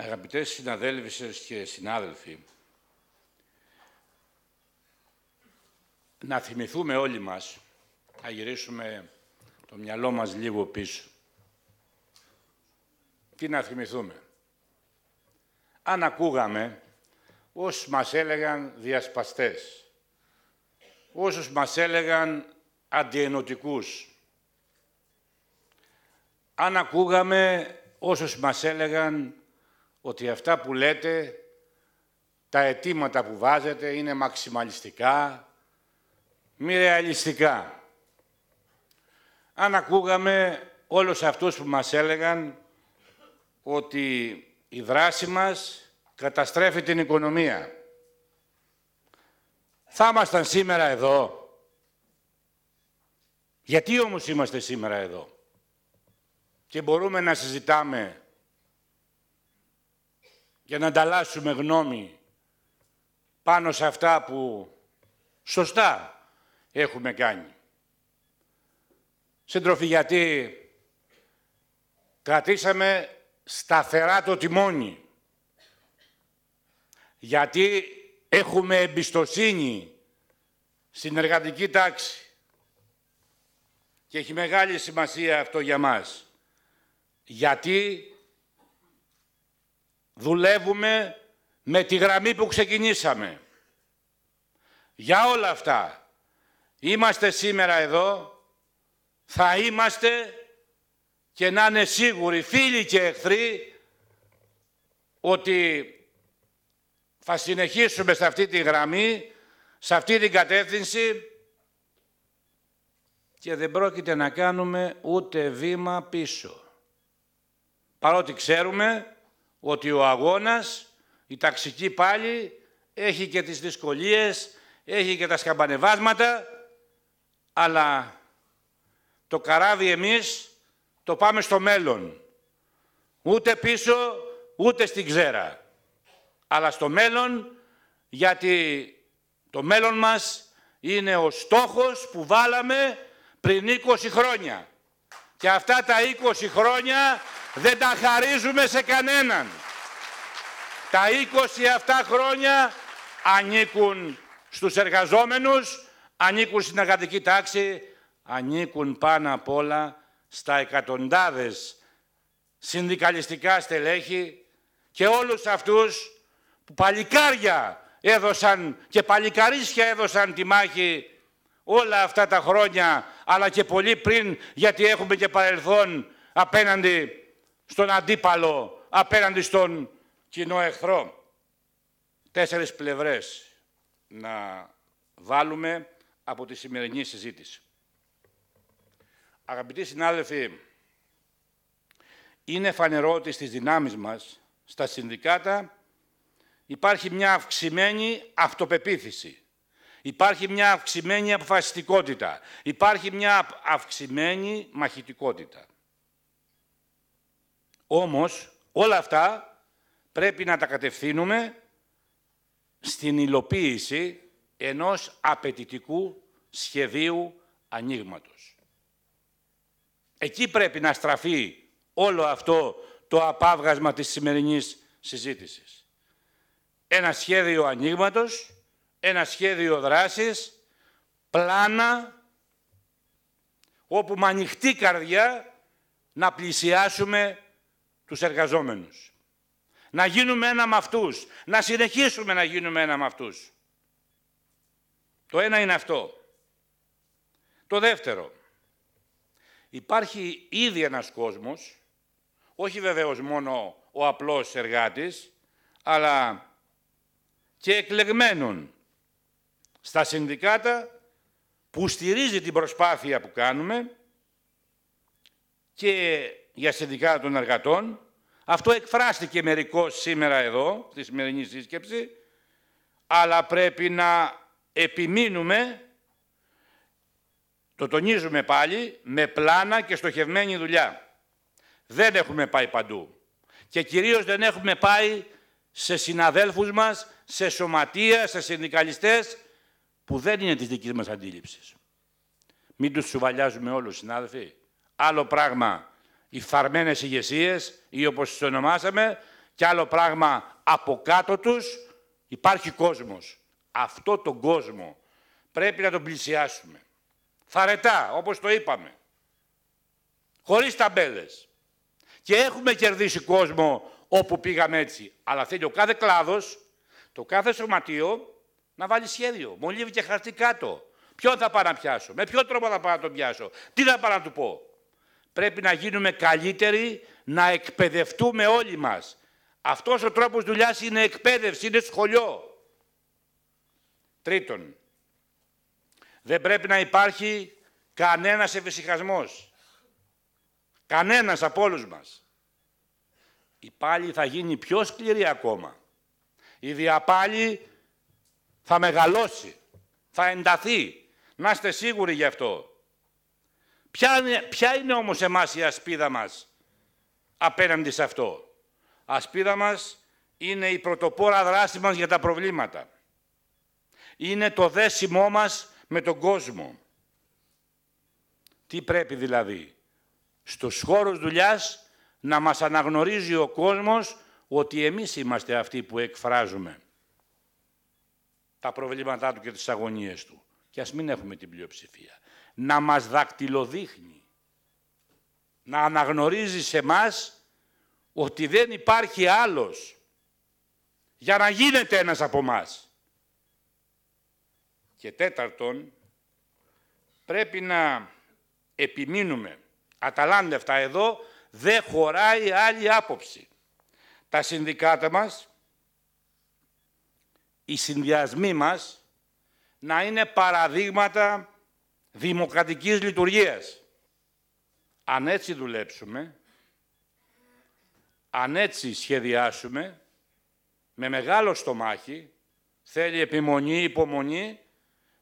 Αγαπητές συναδέλφισες και συνάδελφοι, να θυμηθούμε όλοι μας, να γυρίσουμε το μυαλό μας λίγο πίσω. Τι να θυμηθούμε. Αν ακούγαμε όσους μας έλεγαν διασπαστές, όσους μας έλεγαν αντιενωτικούς, αν ακούγαμε όσους μας έλεγαν ότι αυτά που λέτε, τα αιτήματα που βάζετε είναι μαξιμαλιστικά, μη ρεαλιστικά. Αν ακούγαμε όλους αυτούς που μας έλεγαν ότι η δράση μας καταστρέφει την οικονομία. Θα ήμασταν σήμερα εδώ. Γιατί όμως είμαστε σήμερα εδώ. Και μπορούμε να συζητάμε για να ανταλλάσσουμε γνώμη πάνω σε αυτά που σωστά έχουμε κάνει. Σύντροφοι, γιατί κρατήσαμε σταθερά το τιμόνι. Γιατί έχουμε εμπιστοσύνη στην εργατική τάξη. Και έχει μεγάλη σημασία αυτό για μας. Γιατί δουλεύουμε με τη γραμμή που ξεκινήσαμε. Για όλα αυτά είμαστε σήμερα εδώ, θα είμαστε και να είναι σίγουροι φίλοι και εχθροί ότι θα συνεχίσουμε σε αυτή τη γραμμή, σε αυτή την κατεύθυνση και δεν πρόκειται να κάνουμε ούτε βήμα πίσω. Παρότι ξέρουμε ότι ο αγώνας, η ταξική πάλι, έχει και τις δυσκολίες, έχει και τα σκαμπανεβάσματα, αλλά το καράβι εμείς το πάμε στο μέλλον. Ούτε πίσω, ούτε στην ξέρα. Αλλά στο μέλλον, γιατί το μέλλον μας είναι ο στόχος που βάλαμε πριν 20 χρόνια. Και αυτά τα 20 χρόνια δεν τα χαρίζουμε σε κανέναν. Τα 20 αυτά χρόνια ανήκουν στους εργαζόμενους, ανήκουν στην εργατική τάξη, ανήκουν πάνω απ' όλα στα εκατοντάδες συνδικαλιστικά στελέχη και όλους αυτούς που παλικάρια έδωσαν και παλικαρίσια έδωσαν τη μάχη όλα αυτά τα χρόνια, αλλά και πολύ πριν, γιατί έχουμε και παρελθόν απέναντι στον αντίπαλο απέναντι στον κοινό εχθρό. Τέσσερις πλευρές να βάλουμε από τη σημερινή συζήτηση. Αγαπητοί συνάδελφοι, είναι φανερό ότι στις δυνάμεις μας, στα συνδικάτα, υπάρχει μια αυξημένη αυτοπεποίθηση. Υπάρχει μια αυξημένη αποφασιστικότητα. Υπάρχει μια αυξημένη μαχητικότητα. Όμως όλα αυτά πρέπει να τα κατευθύνουμε στην υλοποίηση ενός απαιτητικού σχεδίου ανοίγματος. Εκεί πρέπει να στραφεί όλο αυτό το απάβγασμα της σημερινής συζήτησης. Ένα σχέδιο ανοίγματος, ένα σχέδιο δράσης, πλάνα, όπου με ανοιχτή καρδιά να πλησιάσουμε τους εργαζόμενους. Να γίνουμε ένα με αυτούς. Να συνεχίσουμε να γίνουμε ένα με αυτούς. Το ένα είναι αυτό. Το δεύτερο. Υπάρχει ήδη ένας κόσμος, όχι βεβαίως μόνο ο απλός εργάτης, αλλά και εκλεγμένων στα συνδικάτα που στηρίζει την προσπάθεια που κάνουμε και για συνδικάτα των εργατών αυτό εκφράστηκε μερικώς σήμερα εδώ, στη σημερινή σύσκεψη, αλλά πρέπει να επιμείνουμε, το τονίζουμε πάλι, με πλάνα και στοχευμένη δουλειά. Δεν έχουμε πάει παντού. Και κυρίως δεν έχουμε πάει σε συναδέλφους μας, σε σωματεία, σε συνδικαλιστές, που δεν είναι της δικής μας αντίληψης. Μην τους σουβαλιάζουμε όλους, συνάδελφοι. Άλλο πράγμα οι φθαρμένες ηγεσίες ή όπως τις ονομάσαμε, και άλλο πράγμα από κάτω τους, υπάρχει κόσμος. Αυτό τον κόσμο πρέπει να τον πλησιάσουμε. Θαρετά, όπως το είπαμε. Χωρίς ταμπέλες. Και έχουμε κερδίσει κόσμο όπου πήγαμε έτσι. Αλλά θέλει ο κάθε κλάδος, το κάθε σωματείο να βάλει σχέδιο. Μολύβι και χαρτί κάτω. Ποιον θα πάω να πιάσω, με ποιο τρόπο θα πάω να τον πιάσω, τι θα πάω να του πω πρέπει να γίνουμε καλύτεροι, να εκπαιδευτούμε όλοι μας. Αυτός ο τρόπος δουλειάς είναι εκπαίδευση, είναι σχολείο. Τρίτον, δεν πρέπει να υπάρχει κανένας ευησυχασμός. Κανένας από όλους μας. Η πάλι θα γίνει πιο σκληρή ακόμα. Η διαπάλη θα μεγαλώσει, θα ενταθεί. Να είστε σίγουροι γι' αυτό. Ποια είναι, ποια είναι όμως εμάς η ασπίδα μας απέναντι σε αυτό. Ασπίδα μας είναι η πρωτοπόρα δράση μας για τα προβλήματα. Είναι το δέσιμό μας με τον κόσμο. Τι πρέπει δηλαδή. Στους χώρους δουλειάς να μας αναγνωρίζει ο κόσμος ότι εμείς είμαστε αυτοί που εκφράζουμε τα προβλήματά του και τις αγωνίες του. Και ας μην έχουμε την πλειοψηφία να μας δακτυλοδείχνει, να αναγνωρίζει σε μας ότι δεν υπάρχει άλλος για να γίνεται ένας από μας. Και τέταρτον, πρέπει να επιμείνουμε. Αταλάντευτα εδώ δεν χωράει άλλη άποψη. Τα συνδικάτα μας, οι συνδυασμοί μας, να είναι παραδείγματα δημοκρατικής λειτουργίας. Αν έτσι δουλέψουμε, αν έτσι σχεδιάσουμε, με μεγάλο στομάχι, θέλει επιμονή, υπομονή,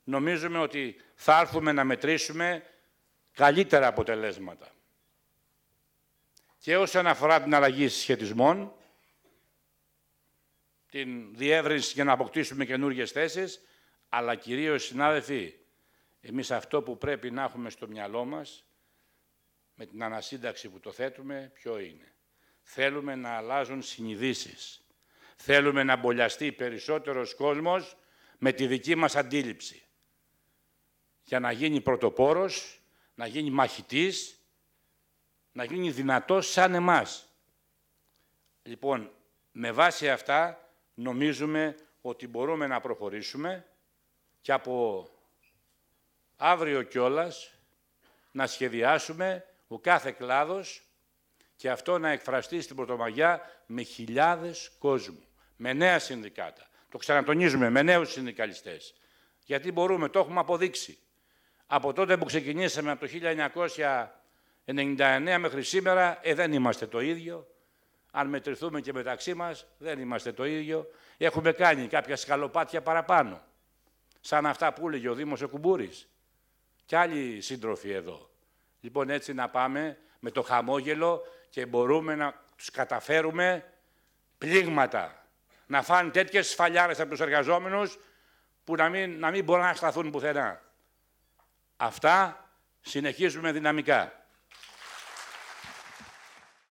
νομίζουμε ότι θα έρθουμε να μετρήσουμε καλύτερα αποτελέσματα. Και όσον αφορά την αλλαγή σχετισμών, την διεύρυνση για να αποκτήσουμε καινούργιες θέσεις, αλλά κυρίως, συνάδελφοι, εμείς αυτό που πρέπει να έχουμε στο μυαλό μας, με την ανασύνταξη που το θέτουμε, ποιο είναι. Θέλουμε να αλλάζουν συνειδήσεις. Θέλουμε να μπολιαστεί περισσότερος κόσμος με τη δική μας αντίληψη. Για να γίνει πρωτοπόρος, να γίνει μαχητής, να γίνει δυνατός σαν εμάς. Λοιπόν, με βάση αυτά νομίζουμε ότι μπορούμε να προχωρήσουμε και από αύριο κιόλας να σχεδιάσουμε ο κάθε κλάδος και αυτό να εκφραστεί στην Πρωτομαγιά με χιλιάδες κόσμου, με νέα συνδικάτα. Το ξανατονίζουμε, με νέους συνδικαλιστές. Γιατί μπορούμε, το έχουμε αποδείξει. Από τότε που ξεκινήσαμε, από το 1999 μέχρι σήμερα, ε, δεν είμαστε το ίδιο. Αν μετρηθούμε και μεταξύ μας, δεν είμαστε το ίδιο. Έχουμε κάνει κάποια σκαλοπάτια παραπάνω. Σαν αυτά που έλεγε ο Δήμος Εκουμπούρης και άλλοι σύντροφοι εδώ. Λοιπόν, έτσι να πάμε με το χαμόγελο και μπορούμε να τους καταφέρουμε πλήγματα. Να φάνε τέτοιες σφαλιάρες από τους εργαζόμενους που να μην, να μην μπορούν να σταθούν πουθενά. Αυτά συνεχίζουμε δυναμικά.